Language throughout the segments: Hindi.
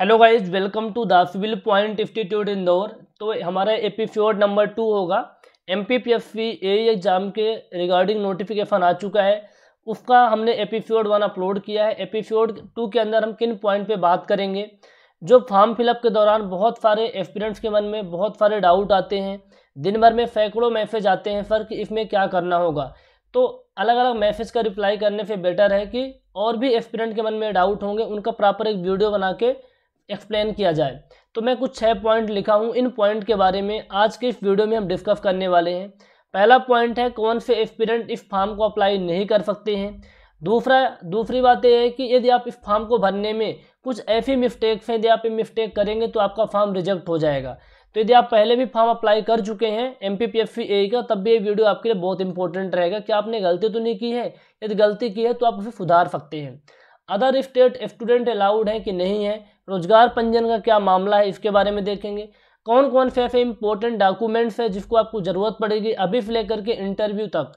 hello guys welcome to the civil point institute Indore तो हमारा एपीफियोड नंबर टू होगा M P P F C A exam के रिगार्डिंग नोटिफिकेशन आ चुका है उसका हमने एपीफियोड वन अपलोड किया है एपीफियोड टू के अंदर हम किन पॉइंट पे बात करेंगे जो फॉर्म फिलअप के दौरान बहुत सारे एक्सपीरियंट्स के मन में बहुत सारे डाउट आते हैं दिन भर में सैकड़ों मैसेज आते हैं सर कि इसमें क्या करना होगा तो अलग अलग मैसेज का रिप्लाई करने से बेटर है कि और भी एक्सपीरियंट के मन में डाउट होंगे उनका प्रॉपर एक वीडियो बना के एक्सप्लेन किया जाए तो मैं कुछ छः पॉइंट लिखा हूँ इन पॉइंट के बारे में आज के इस वीडियो में हम डिस्कस करने वाले हैं पहला पॉइंट है कौन से एक्सपीरियंट इस फार्म को अप्लाई नहीं कर सकते हैं दूसरा दूसरी बात यह है कि यदि आप इस फार्म को भरने में कुछ ऐसी मिस्टेक्स हैं यदि आप ये मिस्टेक करेंगे तो आपका फॉर्म रिजेक्ट हो जाएगा तो यदि आप पहले भी फॉर्म अप्लाई कर चुके हैं M P P F C A का तब भी ये वीडियो आपके लिए बहुत इंपॉर्टेंट रहेगा कि आपने गलती तो नहीं की है यदि गलती की है तो आप उसे सुधार सकते हैं अदर स्टेट स्टूडेंट अलाउड हैं कि नहीं है रोजगार पंजीयन का क्या मामला है इसके बारे में देखेंगे कौन कौन से ऐसे इंपॉर्टेंट डॉक्यूमेंट्स हैं जिसको आपको ज़रूरत पड़ेगी अभी से लेकर के इंटरव्यू तक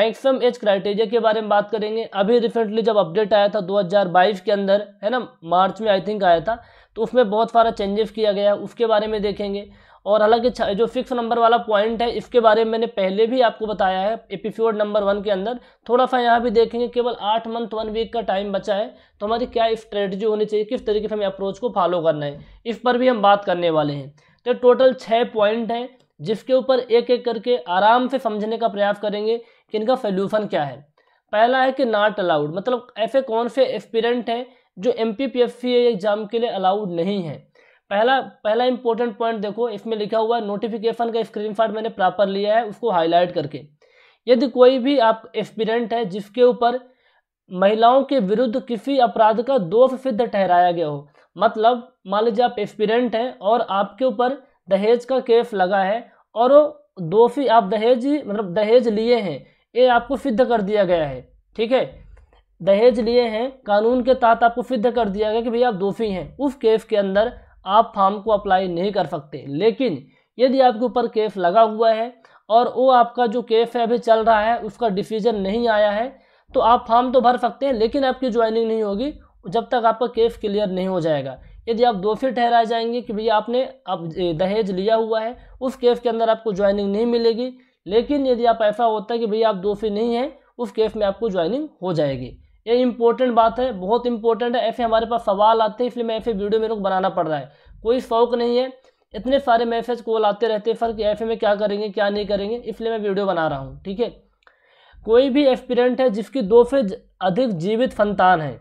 मैक्सिमम एज क्राइटेरिया के बारे में बात करेंगे अभी रिसेंटली जब अपडेट आया था 2022 के अंदर है ना मार्च में आई थिंक आया था तो उसमें बहुत सारा चेंजेस किया गया उसके बारे में देखेंगे और हालांकि जो फिक्स नंबर वाला पॉइंट है इसके बारे में मैंने पहले भी आपको बताया है एपिसोड नंबर वन के अंदर थोड़ा सा यहाँ भी देखेंगे केवल आठ मंथ वन वीक का टाइम बचा है तो हमारी क्या स्ट्रेटजी होनी चाहिए किस तरीके से हमें अप्रोच को फॉलो करना है इस पर भी हम बात करने वाले हैं तो टोटल छः पॉइंट हैं जिसके ऊपर एक एक करके आराम से समझने का प्रयास करेंगे कि इनका सोल्यूशन क्या है पहला है कि नॉट अलाउड मतलब ऐसे कौन से एक्सपीरियंट हैं जो एम पी एग्ज़ाम के लिए अलाउड नहीं है पहला पहला इंपॉर्टेंट पॉइंट देखो इसमें लिखा हुआ है नोटिफिकेशन का स्क्रीन शॉट मैंने प्रॉपर लिया है उसको हाईलाइट करके यदि कोई भी आप एक्सपीरेंट है जिसके ऊपर महिलाओं के विरुद्ध किसी अपराध का दोष सिद्ध ठहराया गया हो मतलब मान लीजिए आप एक्सपीरेंट हैं और आपके ऊपर दहेज का केस लगा है और दोषी आप दहेज मतलब दहेज लिए हैं ये आपको सिद्ध कर दिया गया है ठीक है दहेज लिए हैं कानून के तहत आपको सिद्ध कर दिया गया कि भैया आप दोषी हैं उस केस के अंदर आप फार्म को अप्लाई नहीं कर सकते लेकिन यदि आपके ऊपर केफ लगा हुआ है और वो आपका जो केफ है अभी चल रहा है उसका डिसीजन नहीं आया है तो आप फार्म तो भर सकते हैं लेकिन आपकी ज्वाइनिंग नहीं होगी जब तक आपका केफ क्लियर नहीं हो जाएगा यदि आप दो फिर ठहराए जाएंगे कि भैया आपने आप दहेज लिया हुआ है उस केफ के अंदर आपको ज्वाइनिंग नहीं मिलेगी लेकिन यदि आप ऐसा होता है कि भैया आप दो फिर नहीं हैं उस केफ में आपको ज्वाइनिंग हो जाएगी ये इंपॉर्टेंट बात है बहुत इंपॉर्टेंट है ऐसे हमारे पास सवाल आते हैं इसलिए मैं ऐसे वीडियो मेरे को बनाना पड़ रहा है कोई शौक नहीं है इतने सारे मैसेज कॉल आते रहते हैं सर कि ऐसे में क्या करेंगे क्या नहीं करेंगे इसलिए मैं वीडियो बना रहा हूँ ठीक है कोई भी एक्सपीरेंट है जिसकी दो से अधिक जीवित संतान है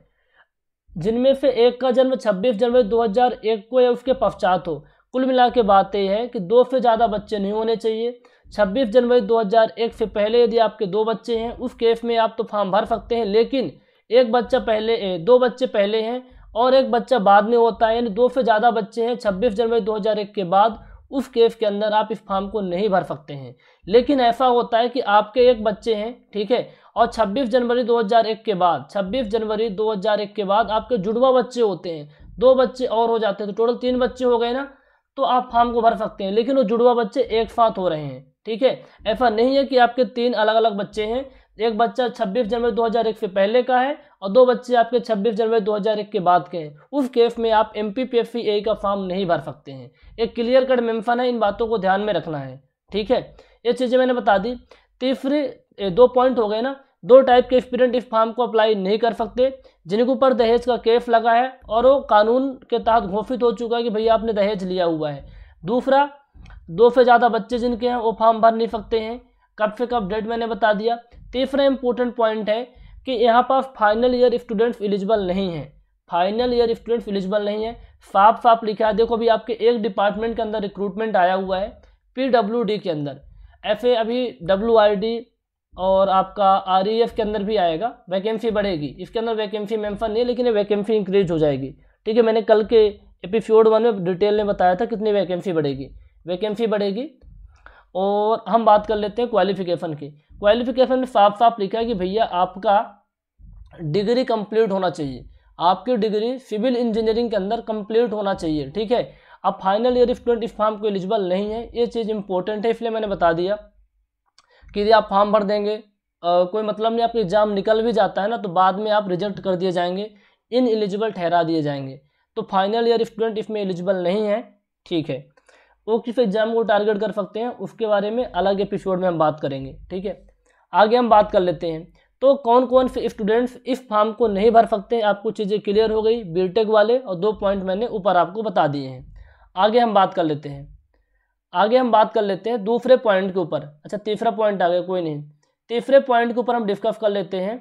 जिनमें से एक का जन्म छब्बीस जनवरी एक को या उसके पश्चात हो कुल मिला के बात यह है कि दो से ज़्यादा बच्चे नहीं होने चाहिए 26 जनवरी 2001 से पहले यदि आपके दो बच्चे हैं उस केस में आप तो फॉर्म भर सकते हैं लेकिन एक बच्चा पहले दो बच्चे पहले हैं और एक बच्चा बाद में होता है यानी दो से ज़्यादा बच्चे हैं छब्बीस जनवरी दो के बाद उस केस के अंदर आप इस फार्म को नहीं भर सकते हैं लेकिन ऐसा होता है कि आपके एक बच्चे हैं ठीक है और 26 जनवरी 2001 के बाद 26 जनवरी 2001 के बाद आपके जुड़वा बच्चे होते हैं दो बच्चे और हो जाते हैं तो टोटल तीन बच्चे हो गए ना तो आप फार्म को भर सकते हैं लेकिन वो जुड़वा बच्चे एक साथ हो रहे हैं ठीक है ऐसा नहीं है कि आपके तीन अलग अलग बच्चे हैं एक बच्चा 26 जनवरी 2001 से पहले का है और दो बच्चे आपके 26 जनवरी 2001 के बाद के हैं उस केस में आप M P P F A का फॉर्म नहीं भर सकते हैं एक क्लियर कट मेंशन है इन बातों को ध्यान में रखना है ठीक है ये चीज़ें मैंने बता दी तीसरे दो पॉइंट हो गए ना दो टाइप के स्टूडेंट इस फॉर्म को अप्लाई नहीं कर सकते जिनके ऊपर दहेज का केस लगा है और वो कानून के तहत घोषित हो चुका है कि भैया आपने दहेज लिया हुआ है दूसरा दो से ज़्यादा बच्चे जिनके हैं वो फॉर्म भर नहीं सकते हैं कब से कब डेट मैंने बता दिया तीसरा इंपॉर्टेंट पॉइंट है कि यहाँ पर फाइनल ईयर स्टूडेंट्स एलिजिबल नहीं है फाइनल ईयर स्टूडेंट्स एलिजिबल नहीं है साफ साफ लिखा है देखो अभी आपके एक डिपार्टमेंट के अंदर रिक्रूटमेंट आया हुआ है पी के अंदर ऐसे अभी डब्ल्यू और आपका आर e के अंदर भी आएगा वैकेंसी बढ़ेगी इसके अंदर वैकेंसी मेंशन नहीं है लेकिन ये वैकेंसी इंक्रीज हो जाएगी ठीक है मैंने कल के एपिसोड वन में डिटेल में बताया था कितनी वैकेंसी बढ़ेगी वैकेंसी बढ़ेगी और हम बात कर लेते हैं क्वालिफिकेशन की क्वालिफिकेशन में साफ साफ लिखा है कि भैया आपका डिग्री कंप्लीट होना चाहिए आपकी डिग्री सिविल इंजीनियरिंग के अंदर कंप्लीट होना चाहिए ठीक है अब फाइनल ईयर स्टूडेंट इस फॉर्म को एलिजिबल नहीं है ये चीज़ इंपॉर्टेंट है इसलिए मैंने बता दिया कि यदि आप फॉर्म भर देंगे आ, कोई मतलब नहीं आपका एग्ज़ाम निकल भी जाता है ना तो बाद में आप रिजेक्ट कर दिए जाएंगे इन एलिजिबल ठहरा दिए जाएंगे तो फाइनल ईयर स्टूडेंट इसमें एलिजिबल नहीं है ठीक है वो किस एग्जाम को टारगेट कर सकते हैं उसके बारे में अलग एपिसोड में हम बात करेंगे ठीक है आगे हम बात कर लेते हैं तो कौन कौन से स्टूडेंट्स इस फॉर्म को नहीं भर सकते हैं आपको चीज़ें क्लियर हो गई बीटेक वाले और दो पॉइंट मैंने ऊपर आपको बता दिए हैं आगे हम बात कर लेते हैं आगे हम बात कर लेते हैं दूसरे पॉइंट के ऊपर अच्छा तीसरा पॉइंट आ गया कोई नहीं तीसरे पॉइंट के ऊपर हम डिस्कस कर लेते हैं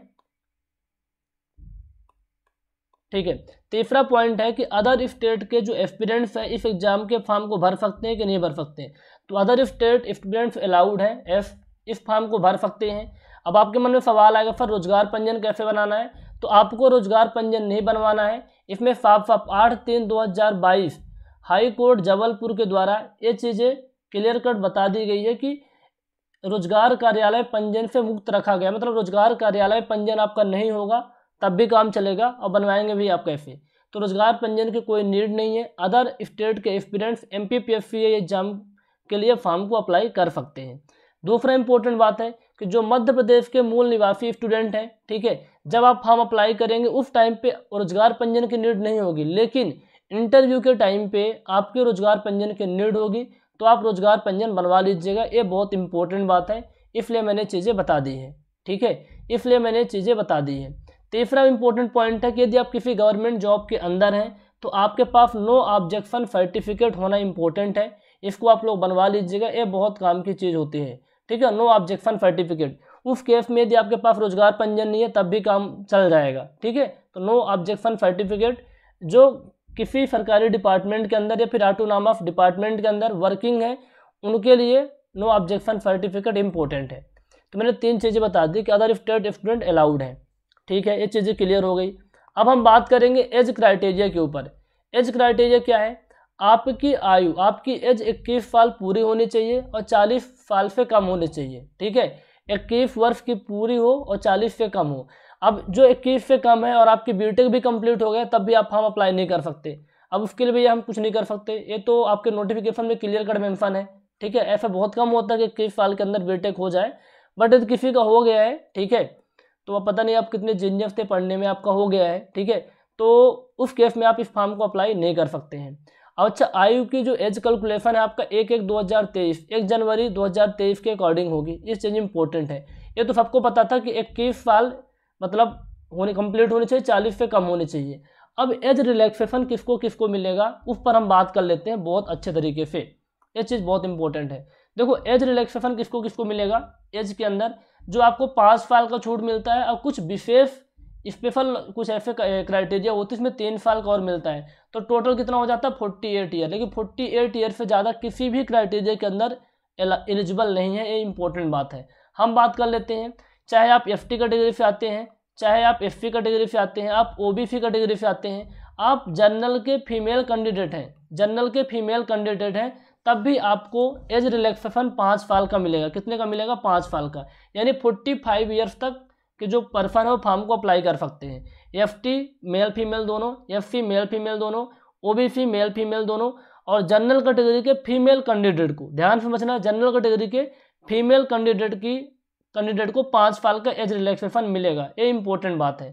ठीक है तीसरा पॉइंट है कि अदर स्टेट के जो एस्पिरेंट्स हैं इस एग्ज़ाम के फॉर्म को भर सकते हैं कि नहीं भर सकते हैं तो अदर स्टेट स्टूडेंट्स अलाउड है एफ इस फॉर्म को भर सकते हैं अब आपके मन में सवाल आएगा सर रोजगार पंजीयन कैसे बनाना है तो आपको रोजगार पंजीयन नहीं बनवाना है इसमें साफ साफ आठ तीन दो हज़ार बाईस हाई कोर्ट जबलपुर के द्वारा ये चीज़ें क्लियर कट बता दी गई है कि रोजगार कार्यालय पंजीयन से मुक्त रखा गया मतलब रोजगार कार्यालय पंजीयन आपका नहीं होगा तब भी काम चलेगा और बनवाएंगे भी आपका एफ तो रोजगार पंजीयन की कोई नीड नहीं है अदर स्टेट के एक्सपीरियंट्स M P P F exam के लिए फॉर्म को अप्लाई कर सकते हैं दूसरा इंपॉर्टेंट बात है कि जो मध्य प्रदेश के मूल निवासी स्टूडेंट हैं ठीक है जब आप फॉर्म अप्लाई करेंगे उस टाइम पे रोजगार पंजीयन की नीड नहीं होगी लेकिन इंटरव्यू के टाइम पे आपके रोजगार पंजीयन की नीड होगी तो आप रोजगार पंजीयन बनवा लीजिएगा ये बहुत इंपॉर्टेंट बात है इसलिए मैंने चीज़ें बता दी हैं ठीक है इसलिए मैंने चीज़ें बता दी हैं तीसरा इंपॉर्टेंट पॉइंट है कि यदि आप किसी गवर्नमेंट जॉब के अंदर हैं तो आपके पास नो ऑब्जेक्शन सर्टिफिकेट होना इंपॉर्टेंट है इसको आप लोग बनवा लीजिएगा ये बहुत काम की चीज़ होती है ठीक है नो ऑब्जेक्शन सर्टिफिकेट उस केस में यदि आपके पास रोजगार पंजीयन नहीं है तब भी काम चल जाएगा ठीक है तो नो ऑब्जेक्शन सर्टिफिकेट जो किसी सरकारी डिपार्टमेंट के अंदर या फिर नाम ऑफ डिपार्टमेंट के अंदर वर्किंग है उनके लिए नो ऑब्जेक्शन सर्टिफिकेट इंपॉर्टेंट है तो मैंने तीन चीज़ें बता दी कि अदर स्टेट स्टूडेंट अलाउड हैं ठीक है ये चीज़ें क्लियर हो गई अब हम बात करेंगे एज क्राइटेरिया के ऊपर एज क्राइटेरिया क्या है आपकी आयु आपकी एज इक्कीस साल पूरी होनी चाहिए और चालीस साल से कम होनी चाहिए ठीक है इक्कीस वर्ष की पूरी हो और चालीस से कम हो अब जो इक्कीस से कम है और आपकी बीटेक भी कंप्लीट हो गया तब भी आप हम अप्लाई नहीं कर सकते अब उसके लिए हम कुछ नहीं कर सकते ये तो आपके नोटिफिकेशन में क्लियर कट मेंशन है ठीक है ऐसा बहुत कम होता है कि इक्कीस साल के अंदर बीटेक हो जाए बट यदि किसी का हो गया है ठीक है तो अब पता नहीं आप कितने जिंजफ थे पढ़ने में आपका हो गया है ठीक है तो उस केस में आप इस फॉर्म को अप्लाई नहीं कर सकते हैं अच्छा आयु की जो एज कैलकुलेशन है आपका एक एक 2023 एक जनवरी 2023 के अकॉर्डिंग होगी ये चीज़ इंपॉर्टेंट है ये तो सबको पता था कि इक्कीस साल मतलब होने कम्प्लीट होने चाहिए चालीस से कम होने चाहिए अब एज रिलैक्सेशन किसको किसको मिलेगा उस पर हम बात कर लेते हैं बहुत अच्छे तरीके से ये चीज़ बहुत इंपॉर्टेंट है देखो एज रिलैक्सेशन किसको किसको मिलेगा एज के अंदर जो आपको पास फाल का छूट मिलता है और कुछ विशेष स्पेशल कुछ ऐसे क्राइटेरिया होते हैं इसमें तीन साल का और मिलता है तो टोटल कितना हो जाता है फोर्टी एट ईयर लेकिन फोर्टी एट ईयर से ज़्यादा किसी भी क्राइटेरिया के अंदर एलिजिबल नहीं है ये इंपॉर्टेंट बात है हम बात कर लेते हैं चाहे आप एफ कैटेगरी से आते हैं चाहे आप एफ कैटेगरी से आते हैं आप ओ कैटेगरी से आते हैं आप जनरल के फीमेल कैंडिडेट हैं जनरल के फीमेल कैंडिडेट हैं तब भी आपको एज रिलैक्सेशन पाँच साल का मिलेगा कितने का मिलेगा पाँच साल का यानी फोर्टी फाइव ईयर्स तक के जो पर्सन है फार्म को अप्लाई कर सकते हैं एफ टी मेल फीमेल दोनों एफ सी मेल फीमेल दोनों O B C male female दोनों और जनरल कैटेगरी के फीमेल कैंडिडेट को ध्यान से समझना जनरल कैटेगरी के फीमेल कैंडिडेट की कैंडिडेट को पाँच साल का एज रिलैक्सेशन मिलेगा ये इंपॉर्टेंट बात है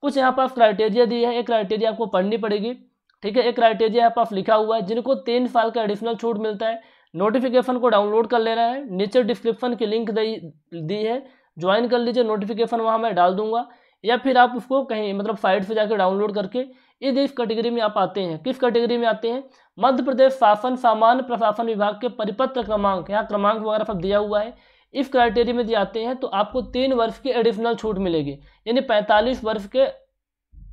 कुछ यहाँ पर क्राइटेरिया दी है ये क्राइटेरिया आपको पढ़नी पड़ेगी ठीक है एक क्राइटेरिया यहाँ लिखा हुआ है जिनको तीन साल का एडिशनल छूट मिलता है नोटिफिकेशन को डाउनलोड कर लेना है नीचे डिस्क्रिप्शन की लिंक दी दी है ज्वाइन कर लीजिए नोटिफिकेशन वहाँ मैं डाल दूंगा या फिर आप उसको कहीं मतलब साइट से जाकर डाउनलोड करके इस इस कैटेगरी में आप आते हैं किस कैटेगरी में आते हैं मध्य प्रदेश शासन सामान्य प्रशासन विभाग के परिपत्र क्रमांक यहाँ क्रमांक वगैरह सब दिया हुआ है इस क्राइटेरिया में यदि आते हैं तो आपको तीन वर्ष की एडिशनल छूट मिलेगी यानी पैंतालीस वर्ष के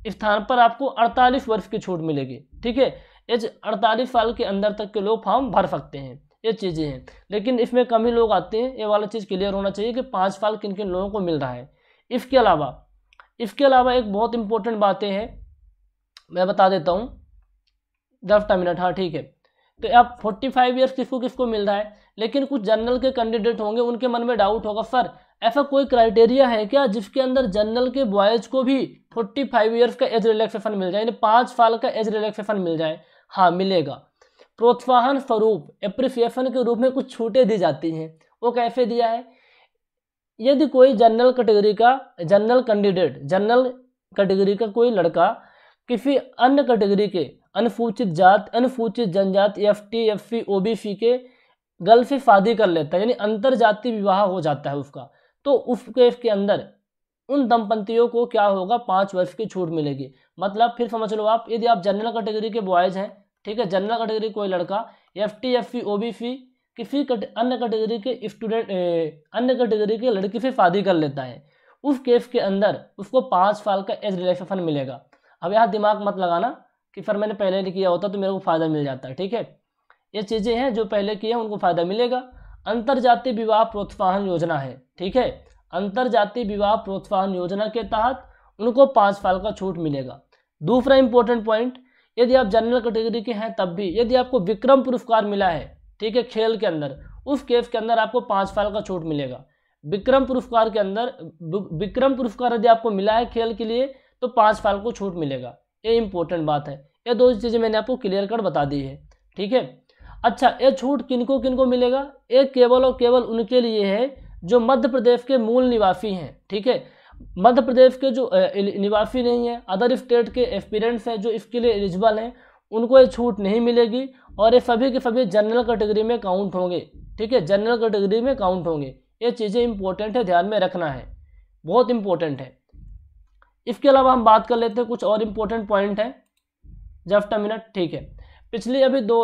स्थान पर आपको अड़तालीस वर्ष की छूट मिलेगी ठीक है एज अड़तालीस साल के अंदर तक के लोग फॉर्म भर सकते हैं ये चीज़ें हैं लेकिन इसमें कम ही लोग आते हैं ये वाला चीज़ क्लियर होना चाहिए कि पाँच साल किन किन लोगों को मिल रहा है इसके अलावा इसके अलावा एक बहुत इंपॉर्टेंट बातें हैं मैं बता देता हूँ दस मिनट हाँ ठीक है तो आप फोर्टी फाइव ईयर्स किसको किसको मिल रहा है लेकिन कुछ जनरल के कैंडिडेट होंगे उनके मन में डाउट होगा सर ऐसा कोई क्राइटेरिया है क्या जिसके अंदर जनरल के बॉयज़ को भी फोर्टी फाइव ईयर्स का एज रिलैक्सेशन मिल जाए यानी पाँच साल का एज रिलैक्सेशन मिल जाए हाँ मिलेगा प्रोत्साहन स्वरूप एप्रिसिएशन के रूप में कुछ छूटें दी जाती हैं वो कैसे दिया है यदि कोई जनरल कैटेगरी का जनरल कैंडिडेट जनरल कैटेगरी का कोई लड़का किसी अन्य कैटेगरी के अनुसूचित जात अनुसूचित जनजाति F T F C O B C के गर्ल से शादी कर लेता है यानी अंतर जाति विवाह हो जाता है उसका तो उस केस के अंदर उन दंपतियों को क्या होगा पाँच वर्ष की छूट मिलेगी मतलब फिर समझ लो आप यदि आप जनरल कैटेगरी के बॉयज़ हैं ठीक है जनरल कैटेगरी कोई लड़का F T F C O B C किसी अन्य कैटेगरी के स्टूडेंट अन्य कैटेगरी के लड़की से शादी कर लेता है उस केस के अंदर उसको पाँच साल का एज रिलेक्सेशन मिलेगा अब यहाँ दिमाग मत लगाना कि सर मैंने पहले नहीं किया होता तो मेरे को फ़ायदा मिल जाता है ठीक है ये चीज़ें हैं जो पहले किए हैं उनको फ़ायदा मिलेगा जातीय विवाह प्रोत्साहन योजना है ठीक है अंतर जातीय विवाह प्रोत्साहन योजना के तहत उनको पाँच साल का छूट मिलेगा दूसरा इंपॉर्टेंट पॉइंट यदि आप जनरल कैटेगरी के हैं तब भी यदि आपको विक्रम पुरस्कार मिला है ठीक है खेल के अंदर उस केस के अंदर आपको पाँच साल का छूट मिलेगा विक्रम पुरस्कार के अंदर विक्रम पुरस्कार यदि आपको मिला है खेल के लिए तो पाँच साल को छूट मिलेगा ये इंपॉर्टेंट बात है ये दो चीज़ें मैंने आपको क्लियर कर बता दी है ठीक है अच्छा ये छूट किनको किनको मिलेगा ये केवल और केवल उनके लिए है जो मध्य प्रदेश के मूल निवासी हैं ठीक है मध्य प्रदेश के जो निवासी नहीं हैं अदर स्टेट के एक्सपीरियंट्स हैं जो इसके लिए एलिजिबल हैं उनको ये छूट नहीं मिलेगी और ये सभी के सभी जनरल कैटेगरी में काउंट होंगे ठीक है जनरल कैटेगरी में काउंट होंगे ये चीज़ें इंपॉर्टेंट है ध्यान में रखना है बहुत इंपॉर्टेंट है इसके अलावा हम बात कर लेते हैं कुछ और इम्पोर्टेंट पॉइंट है जस्ट अ मिनट ठीक है पिछली अभी दो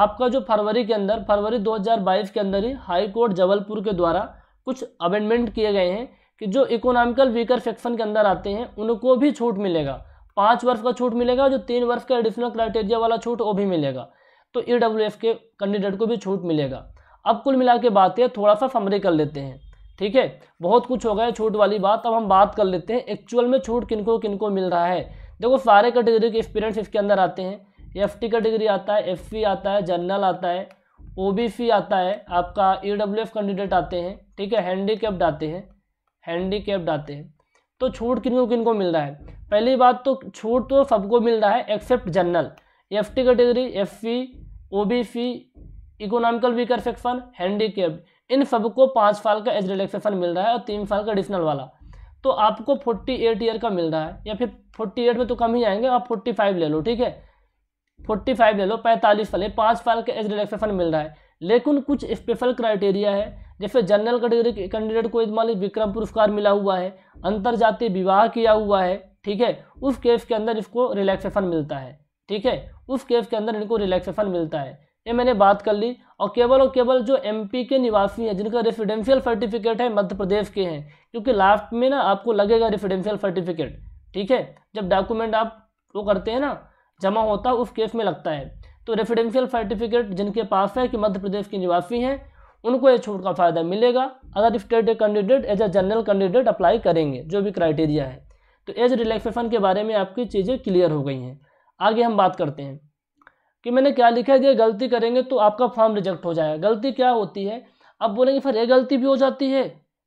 आपका जो फरवरी के अंदर फरवरी 2022 के अंदर ही हाई कोर्ट जबलपुर के द्वारा कुछ अमेंडमेंट किए गए हैं कि जो इकोनॉमिकल वीकर सेक्शन के अंदर आते हैं उनको भी छूट मिलेगा पाँच वर्ष का छूट मिलेगा जो तीन वर्ष का एडिशनल क्राइटेरिया वाला छूट वो भी मिलेगा तो ई e के कैंडिडेट को भी छूट मिलेगा अब कुल मिला के बात है थोड़ा सा समरी कर लेते हैं ठीक है बहुत कुछ हो गया छूट वाली बात अब हम बात कर लेते हैं एक्चुअल में छूट किनको किनको मिल रहा है देखो सारे कैटेगरी के एक्सपीरियंट्स इसके अंदर आते हैं एफ टी कैटेगरी आता है एफ आता है जनरल आता है ओ आता है आपका ई डब्ल्यू एफ कैंडिडेट आते हैं ठीक है हैंडी आते हैं हैंडी आते हैं तो छूट किन किन को मिल रहा है पहली बात तो छूट तो सबको मिल रहा है except general F T category F C O B C economical weaker section handy इन सबको पाँच साल का एज रिलेक्सेशन मिल रहा है और तीन साल का एडिशनल वाला तो आपको फोर्टी एट ईयर का मिल रहा है या फिर फोर्टी एट में तो कम ही आएंगे आप फोर्टी फाइव ले लो ठीक है फोर्टी फाइव ले लो पैंतालीस साल पाँच साल का एज रिलैक्सेशन मिल रहा है लेकिन कुछ स्पेशल क्राइटेरिया है जैसे जनरल कैटेगरी के कैंडिडेट को मान लीजिए विक्रम पुरस्कार मिला हुआ है अंतर जातीय विवाह किया हुआ है ठीक है उस केस के अंदर इसको रिलैक्सेशन मिलता है ठीक है उस केस के अंदर इनको रिलैक्सेशन मिलता है ये मैंने बात कर ली और केवल और केवल जो एमपी के निवासी हैं जिनका रेसिडेंशियल सर्टिफिकेट है मध्य प्रदेश के हैं क्योंकि लास्ट में ना आपको लगेगा रेसिडेंशियल सर्टिफिकेट ठीक है जब डॉक्यूमेंट आप वो करते हैं ना जमा होता है उस केस में लगता है तो रेफिडेंशियल सर्टिफिकेट जिनके पास है कि मध्य प्रदेश के निवासी हैं उनको ये छूट का फ़ायदा मिलेगा other state candidate as a general candidate apply करेंगे जो भी क्राइटेरिया है तो एज रिलैक्सेशन के बारे में आपकी चीज़ें क्लियर हो गई हैं आगे हम बात करते हैं कि मैंने क्या लिखा है कि गलती करेंगे तो आपका फॉर्म रिजेक्ट हो जाएगा गलती क्या होती है अब बोलेंगे सर ये गलती भी हो जाती है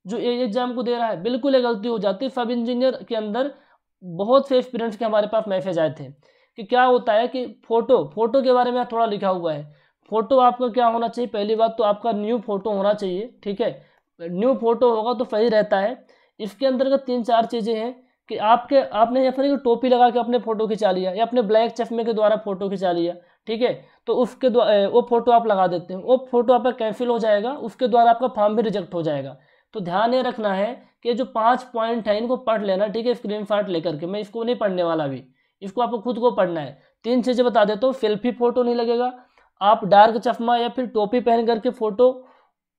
जो ये एग्ज़ाम को दे रहा है बिल्कुल ये गलती हो जाती है सब इंजीनियर के अंदर बहुत से एक्सपीरियंस के हमारे पास मैसेज आए थे कि क्या होता है कि फ़ोटो फ़ोटो के बारे में थोड़ा लिखा हुआ है फ़ोटो आपका क्या होना चाहिए पहली बात तो आपका न्यू फ़ोटो होना चाहिए ठीक है न्यू फ़ोटो होगा तो सही रहता है इसके अंतर्गत तीन चार चीज़ें हैं कि आपके आपने या फिर टोपी लगा के अपने फ़ोटो खिंचा लिया या अपने ब्लैक चश्मे के द्वारा फ़ोटो खिंचा लिया ठीक है तो उसके वो फ़ोटो आप लगा देते हैं वो फ़ोटो आपका कैंसिल हो जाएगा उसके द्वारा आपका फॉर्म भी रिजेक्ट हो जाएगा तो ध्यान ये रखना है कि जो पाँच पॉइंट है इनको पढ़ लेना ठीक है स्क्रीन लेकर के मैं इसको नहीं पढ़ने वाला भी इसको आपको खुद को पढ़ना है तीन चीज़ें बता देता हूँ सेल्फी फोटो नहीं लगेगा आप डार्क चश्मा या फिर टोपी पहन करके फ़ोटो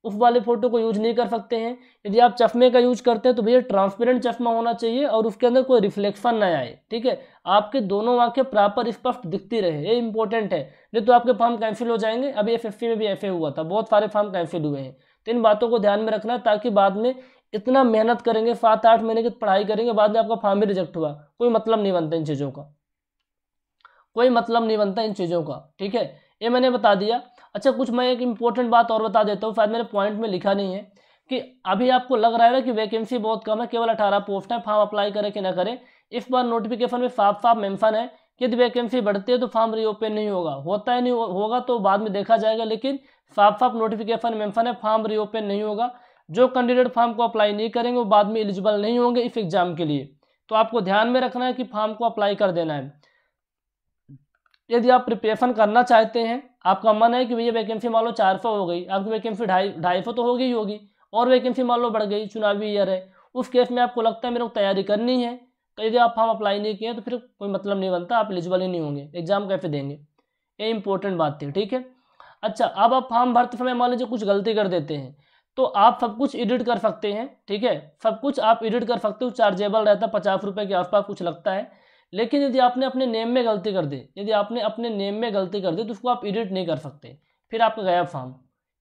उफ वाले फ़ोटो को यूज नहीं कर सकते हैं यदि आप चश्मे का यूज करते हैं तो भैया ट्रांसपेरेंट चश्मा होना चाहिए और उसके अंदर कोई रिफ्लेक्शन ना आए ठीक है आपके दोनों वाक्य प्रॉपर स्पष्ट दिखती रहे ये इंपॉर्टेंट है नहीं तो आपके फॉर्म कैंसिल हो जाएंगे अभी एफ में भी ऐसे हुआ था बहुत सारे फॉर्म कैंसिल हुए हैं तो इन बातों को ध्यान में रखना ताकि बाद में इतना मेहनत करेंगे सात आठ महीने की पढ़ाई करेंगे बाद में आपका फॉर्म भी रिजेक्ट हुआ कोई मतलब नहीं बनता इन चीज़ों का कोई मतलब नहीं बनता इन चीज़ों का ठीक है ये मैंने बता दिया अच्छा कुछ मैं एक इंपॉर्टेंट बात और बता देता हूँ शायद मेरे पॉइंट में लिखा नहीं है कि अभी आपको लग रहा है ना कि वैकेंसी बहुत कम है केवल अठारह पोस्ट है फॉर्म अप्लाई करें कि ना करें इस बार नोटिफिकेशन में साफ साफ मेंशन है कि यदि वैकेंसी बढ़ती है तो फॉर्म रीओपन नहीं होगा होता है नहीं होगा तो बाद में देखा जाएगा लेकिन साफ साफ नोटिफिकेशन मेंशन है फॉर्म रीओपन नहीं होगा जो कैंडिडेट फॉर्म को अप्लाई नहीं करेंगे वो बाद में एलिजिबल नहीं होंगे इस एग्ज़ाम के लिए तो आपको ध्यान में रखना है कि फॉर्म को अप्लाई कर देना है यदि आप प्रिपरेशन करना चाहते हैं आपका मन है कि भैया वैकेंसी मान लो चार सौ हो गई आपकी वैकेंसी ढाई ढाई सौ तो होगी ही होगी और वैकेंसी मान लो बढ़ गई चुनावी ईयर है उस केस में आपको लगता है मेरे को तैयारी करनी है तो यदि आप फॉर्म अप्लाई नहीं किए तो फिर कोई मतलब नहीं बनता आप एलिजिबल ही नहीं होंगे एग्जाम कैसे देंगे ये इंपॉर्टेंट बात थी ठीक है अच्छा अब आप फॉर्म भरते समय मान लीजिए कुछ गलती कर देते हैं तो आप सब कुछ एडिट कर सकते हैं ठीक है सब कुछ आप एडिट कर सकते हो चार्जेबल रहता है पचास रुपये के आसपास कुछ लगता है लेकिन यदि आपने अपने नेम में गलती कर दी यदि आपने अपने नेम में गलती कर दी तो उसको आप एडिट नहीं कर सकते फिर आपका गया फॉर्म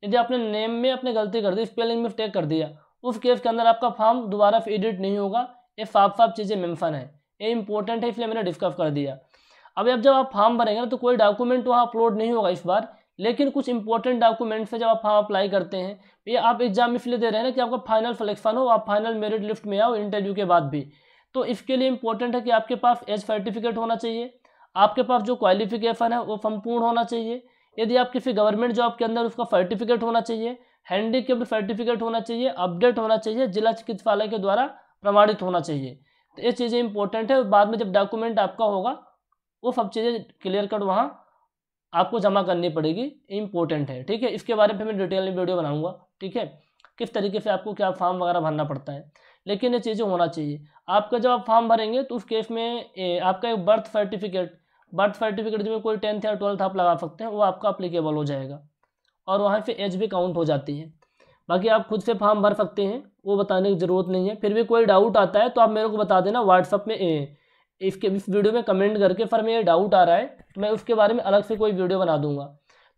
यदि आपने नेम में अपने गलती कर दी स्पेलिंग मिस्टेक कर दिया उस केस के अंदर आपका फॉर्म दोबारा एडिट नहीं होगा ये साफ साफ चीज़ें मेंशन है ये इंपॉर्टेंट है इसलिए मैंने डिस्कस कर दिया अभी अब जब आप फॉर्म भरेंगे ना तो कोई डॉक्यूमेंट वहाँ अपलोड नहीं होगा इस बार लेकिन कुछ इंपॉर्टेंट डॉक्यूमेंट्स है जब आप फॉर्म अप्लाई करते हैं ये आप एग्जाम में इसलिए दे रहे हैं ना कि आपका फाइनल सलेक्शन हो आप फाइनल मेरिट लिस्ट में आओ इंटरव्यू के बाद भी तो इसके लिए इंपॉर्टेंट है कि आपके पास एज सर्टिफिकेट होना चाहिए आपके पास जो क्वालिफिकेशन है वो संपूर्ण होना चाहिए यदि आप किसी गवर्नमेंट जॉब के अंदर उसका सर्टिफिकेट होना चाहिए हैंडीकेप्ड सर्टिफिकेट होना चाहिए अपडेट होना चाहिए जिला चिकित्सालय के द्वारा प्रमाणित होना चाहिए तो ये चीज़ें इंपॉर्टेंट है बाद में जब डॉक्यूमेंट आपका होगा वो सब चीज़ें क्लियर कट वहाँ आपको जमा करनी पड़ेगी इंपॉर्टेंट है ठीक है इसके बारे में मैं डिटेल में वीडियो बनाऊंगा ठीक है किस तरीके से आपको क्या फॉर्म वगैरह भरना पड़ता है लेकिन ये चीज़ें होना चाहिए आपका जब आप फॉर्म भरेंगे तो उस केस में ए, आपका एक बर्थ सर्टिफिकेट बर्थ सर्टिफिकेट में कोई टेंथ या ट्वेल्थ आप लगा सकते हैं वो आपका अप्लीकेबल हो जाएगा और वहाँ से एज भी काउंट हो जाती है बाकी आप खुद से फॉर्म भर सकते हैं वो बताने की ज़रूरत नहीं है फिर भी कोई डाउट आता है तो आप मेरे को बता देना व्हाट्सअप में इसके इस वीडियो में कमेंट करके सर मेरे ये डाउट आ रहा है तो मैं उसके बारे में अलग से कोई वीडियो बना दूंगा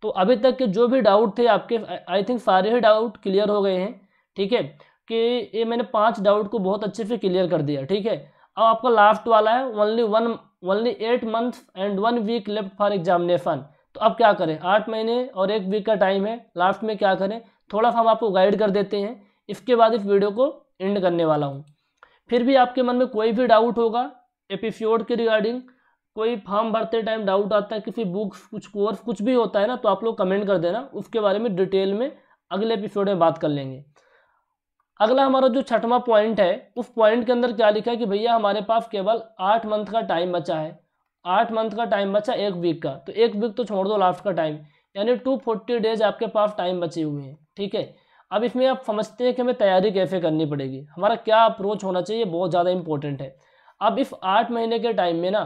तो अभी तक के जो भी डाउट थे आपके आई थिंक सारे ही डाउट क्लियर हो गए हैं ठीक है कि ये मैंने पांच डाउट को बहुत अच्छे से क्लियर कर दिया ठीक है अब आपका लास्ट वाला है only one only eight month and one week left for examination तो अब क्या करें आठ महीने और एक वीक का टाइम है लास्ट में क्या करें थोड़ा सा हम आपको गाइड कर देते हैं इसके बाद इस वीडियो को एंड करने वाला हूँ फिर भी आपके मन में कोई भी डाउट होगा एपिफ्योर्ड के रिगार्डिंग कोई फॉर्म भरते टाइम डाउट आता है किसी बुक्स कुछ कोर्स कुछ भी होता है ना तो आप लोग कमेंट कर देना उसके बारे में डिटेल में अगले एपिसोड में बात कर लेंगे अगला हमारा जो छठवा पॉइंट है उस पॉइंट के अंदर क्या लिखा है कि भैया हमारे पास केवल आठ मंथ का टाइम बचा है आठ मंथ का टाइम बचा एक वीक का तो एक वीक तो छोड़ दो लास्ट का टाइम यानी टू फोर्टी डेज आपके पास टाइम बचे हुए हैं ठीक है अब इसमें आप समझते हैं कि हमें तैयारी कैसे करनी पड़ेगी हमारा क्या अप्रोच होना चाहिए बहुत ज़्यादा इंपॉर्टेंट है अब इस आठ महीने के टाइम में ना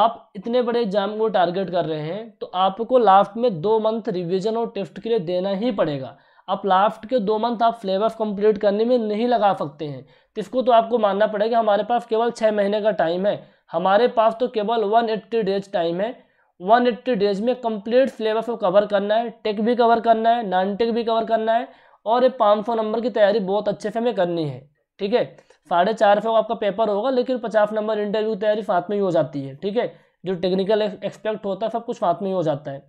आप इतने बड़े एग्जाम को टारगेट कर रहे हैं तो आपको लास्ट में दो मंथ रिवीजन और टेस्ट के लिए देना ही पड़ेगा आप लास्ट के दो मंथ आप सिलेबस कंप्लीट करने में नहीं लगा सकते हैं तो इसको तो आपको मानना पड़ेगा हमारे पास केवल छः महीने का टाइम है हमारे पास तो केवल वन एट्टी डेज टाइम है वन एट्टी डेज में कंप्लीट सिलेबस को कवर करना है टेक भी कवर करना है नॉन टेक भी कवर करना है और ये पाँच सौ नंबर की तैयारी बहुत अच्छे से हमें करनी है ठीक है साढ़े चार सौ आपका पेपर होगा लेकिन पचास नंबर इंटरव्यू तैयारी साथ में ही हो जाती है ठीक है जो टेक्निकल एक्सपेक्ट होता है सब कुछ साथ में ही हो जाता है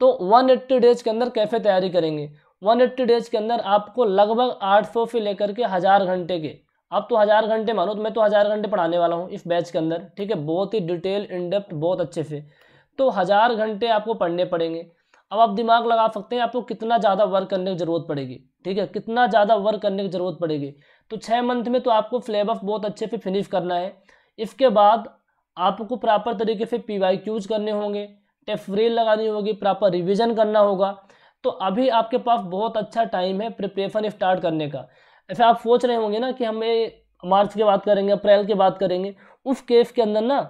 तो एट्टी डेज के अंदर कैफे तैयारी करेंगे एट्टी डेज के अंदर आपको लगभग सौ से लेकर के हज़ार घंटे के आप तो हज़ार घंटे मानो तो मैं तो हज़ार घंटे पढ़ाने वाला हूँ इस बैच के अंदर ठीक है बहुत ही डिटेल इनडेप्थ बहुत अच्छे से तो हज़ार घंटे आपको पढ़ने पड़ेंगे अब आप दिमाग लगा सकते हैं आपको कितना ज़्यादा वर्क करने की ज़रूरत पड़ेगी ठीक है कितना ज़्यादा वर्क करने की ज़रूरत पड़ेगी तो छः मंथ में तो आपको फ्लेब ऑफ बहुत अच्छे से फिनिश करना है इसके बाद आपको प्रॉपर तरीके से पी वाई क्यूज करने होंगे टेफरेल लगानी होगी प्रॉपर रिविज़न करना होगा तो अभी आपके पास बहुत अच्छा टाइम है प्रिपरेशन स्टार्ट करने का ऐसे आप सोच रहे होंगे ना कि हमें मार्च की बात करेंगे अप्रैल की बात करेंगे उस केस के अंदर ना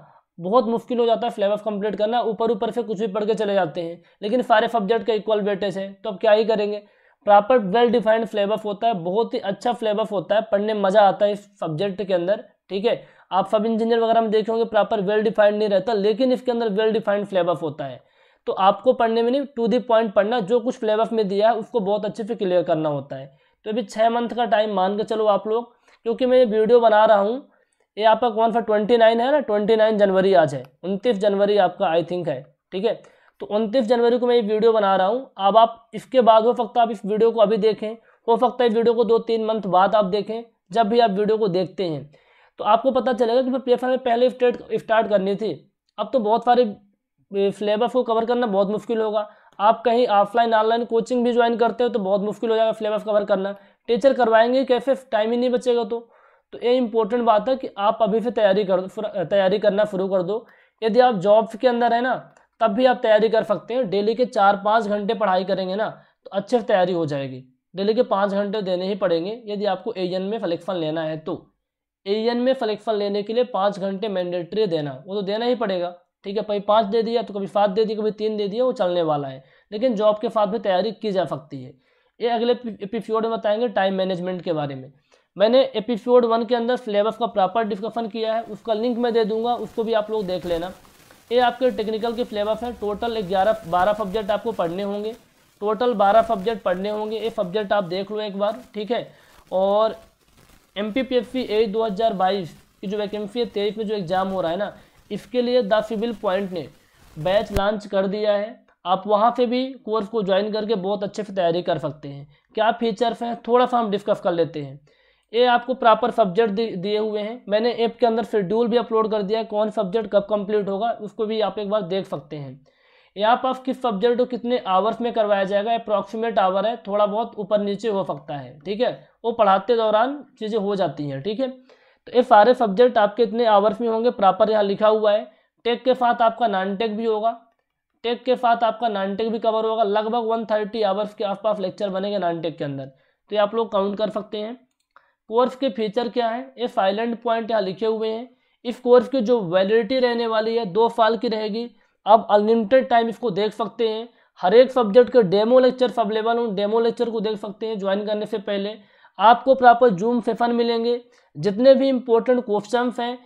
बहुत मुश्किल हो जाता है फ्लेवर कंप्लीट करना ऊपर ऊपर से कुछ भी पढ़ के चले जाते हैं लेकिन सारे सब्जेक्ट का इक्वल वेटेज है तो अब क्या ही करेंगे प्रॉपर वेल डिफाइंड फ्लेवर होता है बहुत ही अच्छा फ्लेवर होता है पढ़ने मजा आता है इस सब्जेक्ट के अंदर ठीक है आप सब इंजीनियर वगैरह में देखेंगे होंगे प्रॉपर वेल डिफाइंड नहीं रहता लेकिन इसके अंदर वेल डिफाइंड फ्लेवर होता है तो आपको पढ़ने में नहीं टू दी पॉइंट पढ़ना जो कुछ फ्लेवर में दिया है उसको बहुत अच्छे से क्लियर करना होता है तो अभी छः मंथ का टाइम मान के चलो आप लोग क्योंकि मैं ये वीडियो बना रहा हूँ ये आपका कौन सा ट्वेंटी नाइन है ना ट्वेंटी नाइन जनवरी आज है उनतीस जनवरी आपका आई थिंक है ठीक है तो उनतीस जनवरी को मैं ये वीडियो बना रहा हूँ अब आप इसके बाद हो सकता आप इस वीडियो को अभी देखें हो सकता है वीडियो को दो तीन मंथ बाद आप देखें जब भी आप वीडियो को देखते हैं तो आपको पता चलेगा कि पेपर में पहले स्टेट स्टार्ट करनी थी अब तो बहुत सारे सिलेबस को कवर करना बहुत मुश्किल होगा आप कहीं ऑफलाइन ऑनलाइन कोचिंग भी ज्वाइन करते हो तो बहुत मुश्किल हो जाएगा सिलेबस कवर करना टीचर करवाएंगे कैसे टाइम ही नहीं बचेगा तो तो ये इम्पोर्टेंट बात है कि आप अभी से तैयारी कर तैयारी करना शुरू कर दो यदि आप जॉब्स के अंदर है ना तब भी आप तैयारी कर सकते हैं डेली के चार पाँच घंटे पढ़ाई करेंगे ना तो अच्छे से तैयारी हो जाएगी डेली के पाँच घंटे देने ही पड़ेंगे यदि आपको एन में फलेक्शन लेना है तो एन में फलेक्शन लेने के लिए पाँच घंटे मैंडेटरी देना वो तो देना ही पड़ेगा ठीक है भाई पाँच दे दिया तो कभी सात दे दिया कभी तीन दे दिया वो चलने वाला है लेकिन जॉब के साथ भी तैयारी की जा सकती है ये अगले एपिसोड में बताएंगे टाइम मैनेजमेंट के बारे में मैंने एपिसोड वन के अंदर सिलेबस का प्रॉपर डिस्कशन किया है उसका लिंक मैं दे दूंगा उसको भी आप लोग देख लेना ये आपके टेक्निकल के फ्लेवर हैं टोटल ग्यारह बारह सब्जेक्ट आपको पढ़ने होंगे टोटल बारह सब्जेक्ट पढ़ने होंगे ये सब्जेक्ट आप देख लो एक बार ठीक है और M P P S C A दो हज़ार बाईस की जो वैकेंसी है तेईस में जो एग्ज़ाम हो रहा है ना इसके लिए द सिविल पॉइंट ने बैच लॉन्च कर दिया है आप वहाँ से भी कोर्स को ज्वाइन करके बहुत अच्छे से तैयारी कर सकते हैं क्या फीचर्स हैं थोड़ा सा हम डिस्कस कर लेते हैं ये आपको प्रॉपर सब्जेक्ट दिए हुए हैं मैंने ऐप के अंदर शेड्यूल भी अपलोड कर दिया है कौन सब्जेक्ट कब कंप्लीट होगा उसको भी आप एक बार देख सकते हैं यहाँ पर किस सब्जेक्ट को कितने आवर्स में करवाया जाएगा अप्रॉक्सीमेट आवर है थोड़ा बहुत ऊपर नीचे हो सकता है ठीक है वो पढ़ाते दौरान चीज़ें हो जाती हैं ठीक है तो ये सारे सब्जेक्ट आपके इतने आवर्स में होंगे प्रॉपर यहाँ लिखा हुआ है टेक के साथ आपका नॉन टेक भी होगा टेक के साथ आपका नॉन टेक भी कवर होगा लगभग वन थर्टी आवर्स के आसपास लेक्चर बनेंगे नॉन टेक के अंदर तो ये आप लोग काउंट कर सकते हैं कोर्स के फीचर क्या है ये साइलेंट पॉइंट यहाँ लिखे हुए हैं इस कोर्स की जो वैलिडिटी रहने वाली है दो साल की रहेगी आप अनलिमिटेड टाइम इसको देख सकते हैं हर एक सब्जेक्ट के डेमो लेक्चर्स अवेलेबल हों डेमो लेक्चर को देख सकते हैं ज्वाइन करने से पहले आपको प्रॉपर जूम सेशन मिलेंगे जितने भी इम्पोर्टेंट क्वेश्चन हैं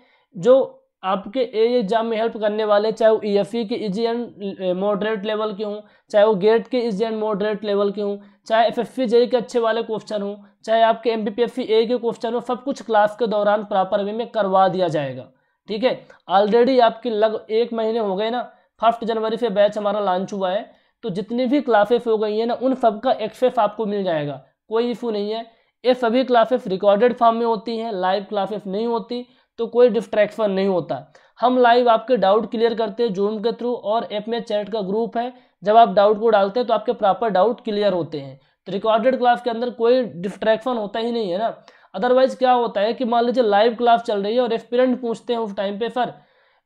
जो आपके ए एग्जाम में हेल्प करने वाले चाहे वो ई e e के इजी एंड मॉडरेट लेवल के हों चाहे वो गेट के इजी एंड मॉडरेट लेवल के हों चाहे एफ एफ के अच्छे वाले क्वेश्चन हों चाहे आपके M B P F A के क्वेश्चन हों सब कुछ क्लास के दौरान प्रॉपर वे में करवा दिया जाएगा ठीक है ऑलरेडी आपके लग एक महीने हो गए ना फर्स्ट जनवरी से बैच हमारा लॉन्च हुआ है तो जितनी भी क्लासेस हो गई हैं ना उन सब का एक्सेस आपको मिल जाएगा कोई इशू नहीं है ये सभी क्लासेस रिकॉर्डेड फॉर्म में होती हैं लाइव क्लासेस नहीं होती तो कोई डिस्ट्रैक्शन नहीं होता हम लाइव आपके डाउट क्लियर करते हैं जूम के थ्रू और ऐप में चैट का ग्रुप है जब आप डाउट को डालते हैं तो आपके प्रॉपर डाउट क्लियर होते हैं तो रिकॉर्डेड क्लास के अंदर कोई डिस्ट्रैक्शन होता ही नहीं है ना अदरवाइज क्या होता है कि मान लीजिए लाइव क्लास चल रही है और एक्सपीरियंट पूछते हैं उस टाइम पे सर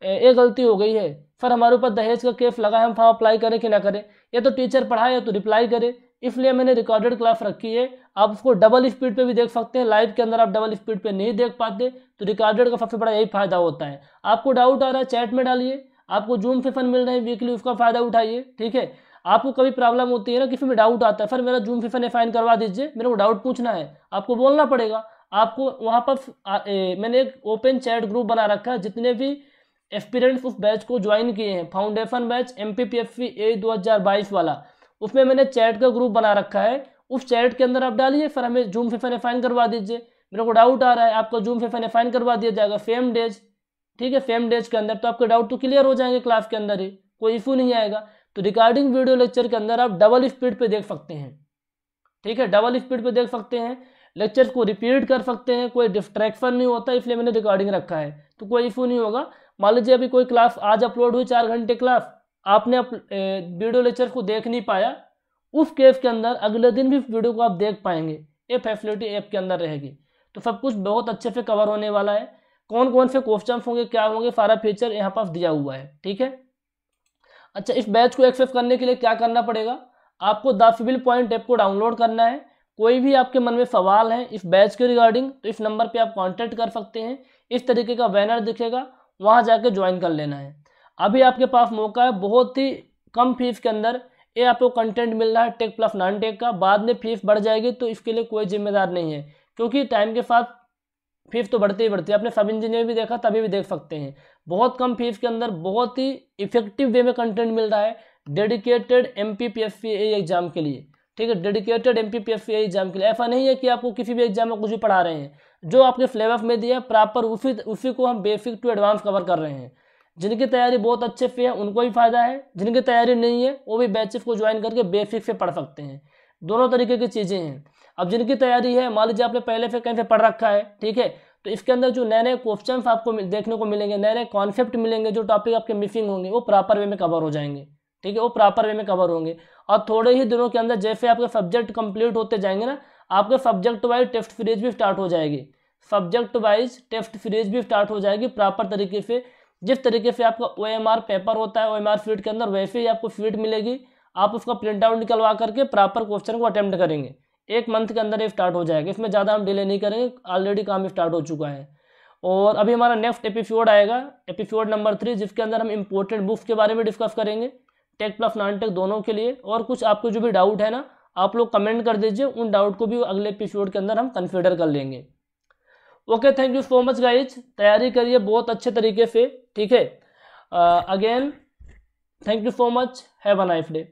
ये गलती हो गई है सर हमारे ऊपर दहेज का केस लगा है हम फॉर्म अप्लाई करें कि ना करें या तो टीचर पढ़ाए या तो रिप्लाई करे इसलिए मैंने रिकॉर्डेड क्लास रखी है आप उसको डबल स्पीड पे भी देख सकते हैं लाइव के अंदर आप डबल स्पीड पे नहीं देख पाते तो रिकॉर्डेड का सबसे बड़ा यही फायदा होता है आपको डाउट आ रहा है चैट में डालिए आपको जूम सेशन मिल रहे हैं वीकली उसका फायदा उठाइए ठीक है आपको कभी प्रॉब्लम होती है ना किसी में डाउट आता है सर मेरा जूम सेशन एफाइन करवा दीजिए मेरे को डाउट पूछना है आपको बोलना पड़ेगा आपको वहाँ पर आ, ए, मैंने एक ओपन चैट ग्रुप बना रखा है जितने भी एक्सपीरियंस उस बैच को ज्वाइन किए हैं foundation batch M P P F C A दो हज़ार बाईस वाला उसमें मैंने चैट का ग्रुप बना रखा है उस चैट के अंदर आप डालिए फिर हमें जूम फीफा फाइन करवा दीजिए मेरे को डाउट आ रहा है आपका जूम फीफा फाइन करवा दिया जाएगा फेम डेज ठीक है फेम डेज के अंदर तो आपके डाउट तो क्लियर हो जाएंगे क्लास के अंदर ही कोई इशू नहीं आएगा तो रिकॉर्डिंग वीडियो लेक्चर के अंदर आप डबल स्पीड पर देख सकते हैं ठीक है डबल स्पीड पर देख सकते हैं लेक्चर को रिपीट कर सकते हैं कोई डिस्ट्रैक्शन नहीं होता इसलिए मैंने रिकॉर्डिंग रखा है तो कोई इशू नहीं होगा मान लीजिए अभी कोई क्लास आज अपलोड हुई चार घंटे क्लास आपने अप, वीडियो लेक्चर को देख नहीं पाया उस केस के अंदर अगले दिन भी वीडियो को आप देख पाएंगे ये फैसिलिटी ऐप के अंदर रहेगी तो सब कुछ बहुत अच्छे से कवर होने वाला है कौन कौन से क्वेश्चन होंगे क्या होंगे सारा फीचर यहाँ पास दिया हुआ है ठीक है अच्छा इस बैच को एक्सेस करने के लिए क्या करना पड़ेगा आपको द सिविल पॉइंट ऐप को डाउनलोड करना है कोई भी आपके मन में सवाल है इस बैच के रिगार्डिंग तो इस नंबर पे आप कांटेक्ट कर सकते हैं इस तरीके का बैनर दिखेगा वहाँ जाके ज्वाइन कर लेना है अभी आपके पास मौका है बहुत ही कम फीस के अंदर ये आपको कंटेंट मिल रहा है टेक प्लस नॉन टेक का बाद में फीस बढ़ जाएगी तो इसके लिए कोई जिम्मेदार नहीं है क्योंकि टाइम के साथ फीस तो बढ़ती ही बढ़ती है आपने सब इंजीनियर भी देखा तभी भी देख सकते हैं बहुत कम फीस के अंदर बहुत ही इफेक्टिव वे में कंटेंट मिल रहा है डेडिकेटेड एम पी एग्ज़ाम के लिए ठीक है डेडिकेटेड एम पी एग्ज़ाम के लिए ऐसा नहीं है कि आपको किसी भी एग्ज़ाम में कुछ भी पढ़ा रहे हैं जो आपके सिलेबस में दिया है प्रॉपर उसी उसी को हम बेसिक टू एडवांस कवर कर रहे हैं जिनकी तैयारी बहुत अच्छे से है उनको भी फ़ायदा है जिनकी तैयारी नहीं है वो भी बैचिफ को ज्वाइन करके बेफिक से पढ़ सकते हैं दोनों तरीके की चीज़ें हैं अब जिनकी तैयारी है मान लीजिए आपने पहले से कहीं से पढ़ रखा है ठीक है तो इसके अंदर जो नए नए क्वेश्चन आपको देखने को मिलेंगे नए नए कॉन्सेप्ट मिलेंगे जो टॉपिक आपके मिसिंग होंगे वो प्रॉपर वे में कवर हो जाएंगे ठीक है वो प्रॉपर वे में कवर होंगे और थोड़े ही दिनों के अंदर जैसे आपके सब्जेक्ट कंप्लीट होते जाएंगे ना आपके सब्जेक्ट वाइज टेस्ट सीरीज भी स्टार्ट हो जाएगी सब्जेक्ट वाइज टेस्ट सीरीज भी स्टार्ट हो जाएगी प्रॉपर तरीके से जिस तरीके से आपका ओ एम आर पेपर होता है ओ एम आर फीट के अंदर वैसे ही आपको फीट मिलेगी आप उसका प्रिंट आउट निकलवा करके प्रॉपर क्वेश्चन को अटैम्प्ट करेंगे एक मंथ के अंदर ये स्टार्ट हो जाएगा इसमें ज़्यादा हम डिले नहीं करेंगे ऑलरेडी काम स्टार्ट हो चुका है और अभी हमारा नेक्स्ट एपिसोड आएगा एपिसोड नंबर थ्री जिसके अंदर हम इम्पोर्टेंट बुक्स के बारे में डिस्कस करेंगे टेक प्लस नॉन टेक दोनों के लिए और कुछ आपको जो भी डाउट है ना आप लोग कमेंट कर दीजिए उन डाउट को भी अगले एपिसोड के अंदर हम कंसिडर कर लेंगे okay thank you so much guys तैयारी करिए बहुत अच्छे तरीके से ठीक है again thank you so much have a nice day